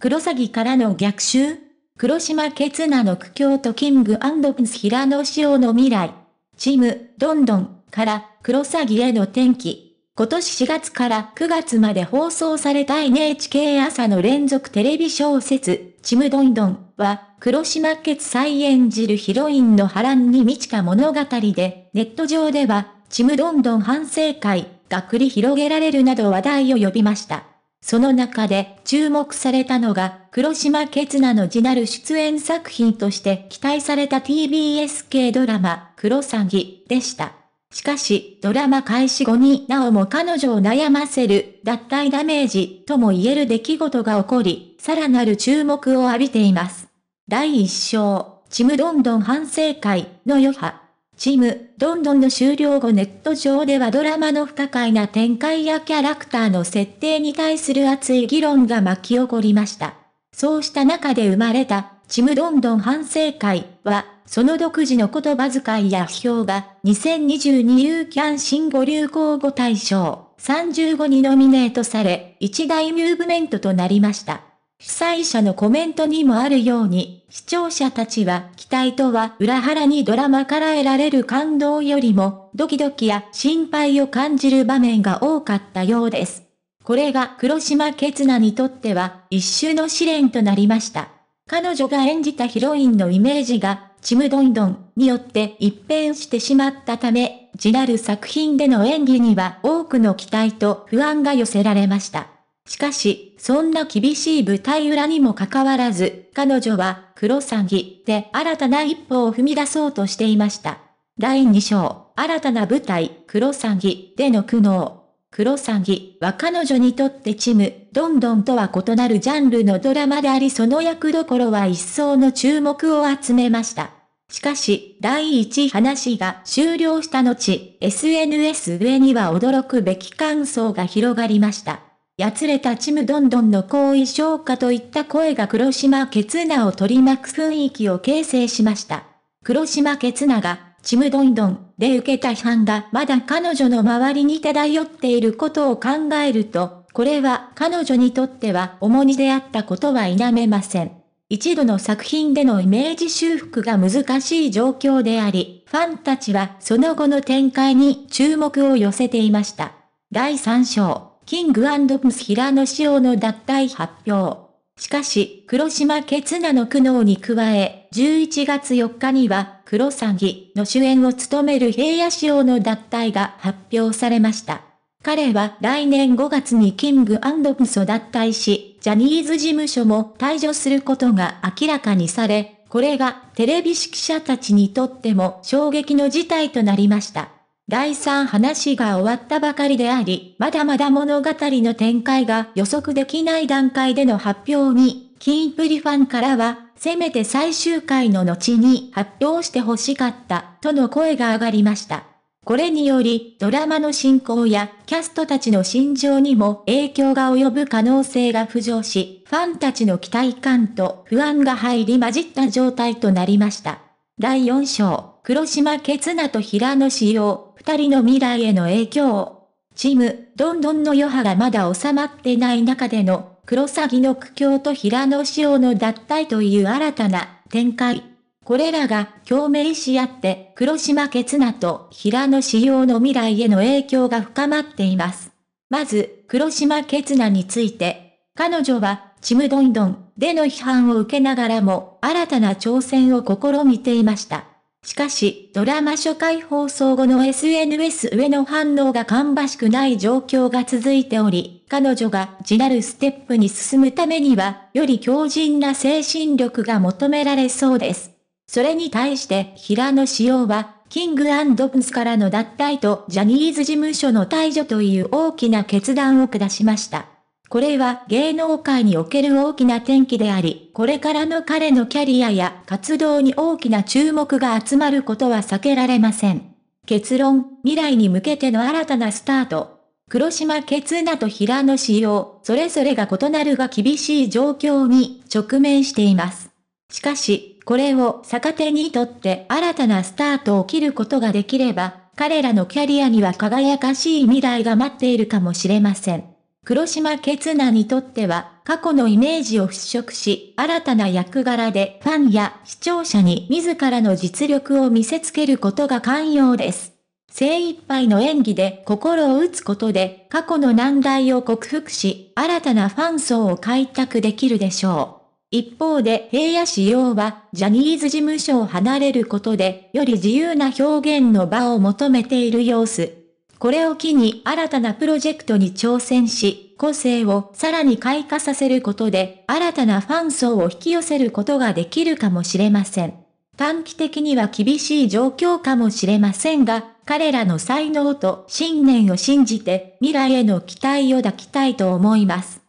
黒詐からの逆襲黒島ケツナの苦境とキングプンス平野紫耀の未来。チーム、どんどんから黒詐への転機。今年4月から9月まで放送された NHK 朝の連続テレビ小説、チムどんどんは、黒島ケツ再演じるヒロインの波乱に満ちた物語で、ネット上では、チムどんどん反省会が繰り広げられるなど話題を呼びました。その中で注目されたのが、黒島ケツナの次なる出演作品として期待された TBS 系ドラマ、黒詐欺でした。しかし、ドラマ開始後になおも彼女を悩ませる、脱退ダメージとも言える出来事が起こり、さらなる注目を浴びています。第1章、ちむどんどん反省会の余波。チーム、ロンドンの終了後ネット上ではドラマの不可解な展開やキャラクターの設定に対する熱い議論が巻き起こりました。そうした中で生まれた、チムロンドン反省会は、その独自の言葉遣いや批評が、2022 U キャン新語・流行語大賞35にノミネートされ、一大ムーブメントとなりました。被災者のコメントにもあるように、視聴者たちは期待とは裏腹にドラマから得られる感動よりも、ドキドキや心配を感じる場面が多かったようです。これが黒島ケツナにとっては、一種の試練となりました。彼女が演じたヒロインのイメージが、ちむどんどんによって一変してしまったため、ジラル作品での演技には多くの期待と不安が寄せられました。しかし、そんな厳しい舞台裏にもかかわらず、彼女は、黒詐欺で新たな一歩を踏み出そうとしていました。第2章、新たな舞台、黒詐欺での苦悩。黒詐欺は彼女にとってチム、どんどんとは異なるジャンルのドラマでありその役どころは一層の注目を集めました。しかし、第1話が終了した後、SNS 上には驚くべき感想が広がりました。やつれたちむどんどんの後遺症化といった声が黒島ケツナを取り巻く雰囲気を形成しました。黒島ケツナが、ちむどんどんで受けた批判がまだ彼女の周りに漂っていることを考えると、これは彼女にとっては重荷であったことは否めません。一度の作品でのイメージ修復が難しい状況であり、ファンたちはその後の展開に注目を寄せていました。第3章キングアンド・ムス平野紫耀の脱退発表。しかし、黒島ケツナの苦悩に加え、11月4日には、黒詐欺の主演を務める平野紫耀の脱退が発表されました。彼は来年5月にキングアンド・ムスを脱退し、ジャニーズ事務所も退場することが明らかにされ、これがテレビ指揮者たちにとっても衝撃の事態となりました。第3話が終わったばかりであり、まだまだ物語の展開が予測できない段階での発表に、キンプリファンからは、せめて最終回の後に発表してほしかった、との声が上がりました。これにより、ドラマの進行やキャストたちの心情にも影響が及ぶ可能性が浮上し、ファンたちの期待感と不安が入り混じった状態となりました。第4章黒島ケツナと平野紫耀、二人の未来への影響。チーム、どんどんの余波がまだ収まってない中での、黒鷺の苦境と平野紫耀の脱退という新たな展開。これらが共鳴し合って、黒島ケツナと平野紫耀の未来への影響が深まっています。まず、黒島ケツナについて、彼女は、チムどんどんでの批判を受けながらも、新たな挑戦を試みていました。しかし、ドラマ初回放送後の SNS 上の反応が芳しくない状況が続いており、彼女が地なるステップに進むためには、より強靭な精神力が求められそうです。それに対して、平野紫耀は、キングプスからの脱退とジャニーズ事務所の退場という大きな決断を下しました。これは芸能界における大きな転機であり、これからの彼のキャリアや活動に大きな注目が集まることは避けられません。結論、未来に向けての新たなスタート。黒島ケツナと平野仕様、それぞれが異なるが厳しい状況に直面しています。しかし、これを逆手にとって新たなスタートを切ることができれば、彼らのキャリアには輝かしい未来が待っているかもしれません。黒島ケツナにとっては、過去のイメージを払拭し、新たな役柄でファンや視聴者に自らの実力を見せつけることが寛容です。精一杯の演技で心を打つことで、過去の難題を克服し、新たなファン層を開拓できるでしょう。一方で平野市要は、ジャニーズ事務所を離れることで、より自由な表現の場を求めている様子。これを機に新たなプロジェクトに挑戦し、個性をさらに開花させることで、新たなファン層を引き寄せることができるかもしれません。短期的には厳しい状況かもしれませんが、彼らの才能と信念を信じて、未来への期待を抱きたいと思います。